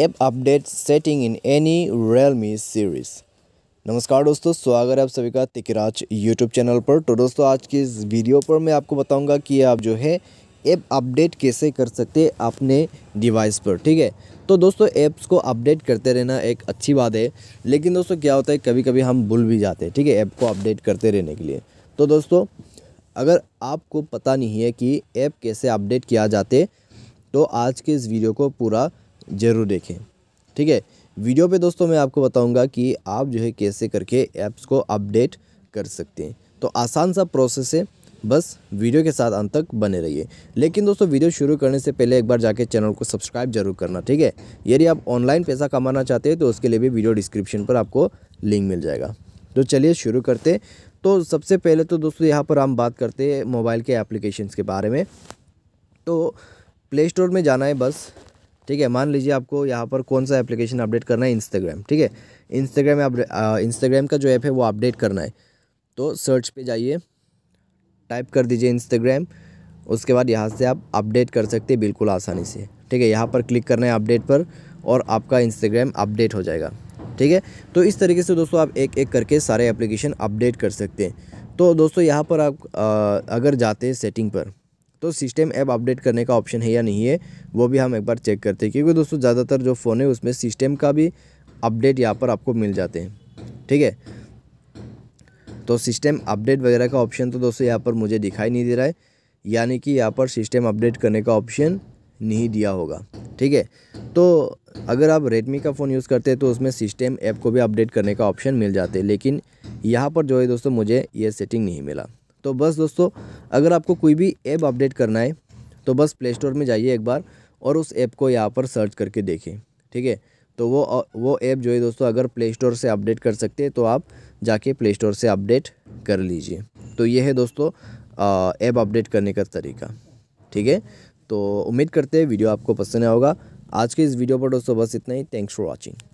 app update setting in any Realme series नमस्कार दोस्तों स्वागत है आप सभी का तिकराज यूट्यूब चैनल पर तो दोस्तों आज की इस वीडियो पर मैं आपको बताऊंगा कि आप जो है ऐप अपडेट कैसे कर सकते हैं अपने डिवाइस पर ठीक है तो दोस्तों ऐप्स को अपडेट करते रहना एक अच्छी बात है लेकिन दोस्तों क्या होता है कभी कभी हम भूल भी जाते हैं ठीक है ऐप को अपडेट करते रहने के लिए तो दोस्तों अगर आपको पता नहीं है कि ऐप कैसे अपडेट किया जाते तो आज के इस वीडियो को पूरा ज़रूर देखें ठीक है वीडियो पे दोस्तों मैं आपको बताऊंगा कि आप जो है कैसे करके ऐप्स को अपडेट कर सकते हैं तो आसान सा प्रोसेस है बस वीडियो के साथ अंत तक बने रहिए लेकिन दोस्तों वीडियो शुरू करने से पहले एक बार जाके चैनल को सब्सक्राइब जरूर करना ठीक है यदि आप ऑनलाइन पैसा कमाना चाहते हैं तो उसके लिए भी वीडियो डिस्क्रिप्शन पर आपको लिंक मिल जाएगा तो चलिए शुरू करते तो सबसे पहले तो दोस्तों यहाँ पर हम बात करते हैं मोबाइल के एप्लीकेशन के बारे में तो प्ले स्टोर में जाना है बस ठीक है मान लीजिए आपको यहाँ पर कौन सा एप्लीकेशन अपडेट करना है इंस्टाग्राम ठीक है इंस्टाग्राम आप इंस्टाग्राम का जो ऐप है वो अपडेट करना है तो सर्च पे जाइए टाइप कर दीजिए इंस्टाग्राम उसके बाद यहाँ से आप अपडेट कर सकते हैं बिल्कुल आसानी से ठीक है यहाँ पर क्लिक करना है अपडेट पर और आपका इंस्टाग्राम अपडेट हो जाएगा ठीक है तो इस तरीके से दोस्तों आप एक एक करके सारे एप्लीकेशन अपडेट कर सकते हैं तो दोस्तों यहाँ पर आप आ, अगर जाते हैं सेटिंग पर तो सिस्टम ऐप अपडेट करने का ऑप्शन है या नहीं है वो भी हम एक बार चेक करते हैं क्योंकि दोस्तों ज़्यादातर जो फ़ोन है उसमें सिस्टम का भी अपडेट यहाँ पर आपको मिल जाते हैं ठीक है तो सिस्टम अपडेट वगैरह का ऑप्शन तो दोस्तों यहाँ पर मुझे दिखाई नहीं दे रहा है यानी कि यहाँ पर सिस्टम अपडेट करने का ऑप्शन नहीं दिया होगा ठीक है तो अगर आप रेडमी का फ़ोन यूज़ करते हैं तो उसमें सिस्टम ऐप को भी अपडेट करने का ऑप्शन मिल जाते हैं लेकिन यहाँ पर जो है दोस्तों मुझे ये सेटिंग नहीं मिला तो बस दोस्तों अगर आपको कोई भी ऐप अपडेट करना है तो बस प्ले स्टोर में जाइए एक बार और उस ऐप को यहाँ पर सर्च करके देखिए ठीक है तो वो वो ऐप जो है दोस्तों अगर प्ले स्टोर से अपडेट कर सकते हैं तो आप जाके प्ले स्टोर से अपडेट कर लीजिए तो ये है दोस्तों ऐप अपडेट करने का तरीका ठीक है तो उम्मीद करते हैं वीडियो आपको पसंद आया होगा आज के इस वीडियो पर दोस्तों बस इतना ही थैंक्स फॉर वॉचिंग